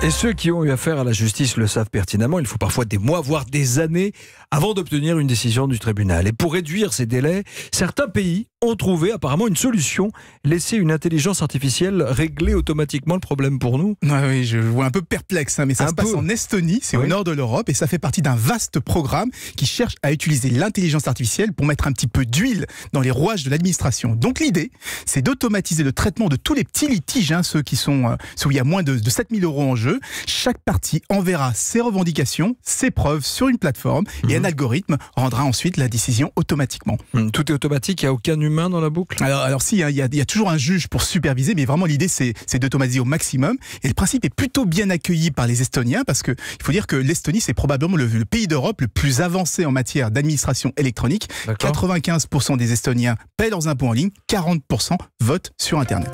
Et ceux qui ont eu affaire à la justice le savent pertinemment, il faut parfois des mois, voire des années, avant d'obtenir une décision du tribunal. Et pour réduire ces délais, certains pays ont trouvé apparemment une solution, laisser une intelligence artificielle régler automatiquement le problème pour nous. Ah oui, je vois un peu perplexe, hein, mais ça se passe en Estonie, c'est au nord de l'Europe, et ça fait partie d'un vaste programme qui cherche à utiliser l'intelligence artificielle pour mettre un petit peu d'huile dans les rouages de l'administration. Donc l'idée, c'est d'automatiser le traitement de tous les petits litiges, hein, ceux qui sont euh, où il y a moins de, 7000 euros en jeu. Chaque partie enverra ses revendications, ses preuves sur une plateforme, et mhm. un algorithme rendra ensuite la décision automatiquement. Tout est automatique, il n'y a aucun humain dans la boucle Alors, si, hein, il y, a toujours un juge pour superviser, mais vraiment l'idée c'est d'automatiser au maximum. Et le principe est plutôt bien accueilli par les Estoniens parce qu'il faut dire que l'Estonie c'est probablement le, le pays d'Europe le plus avancé en matière d'administration électronique. 95% des Estoniens paient leurs impôts en ligne, 40% votent sur Internet.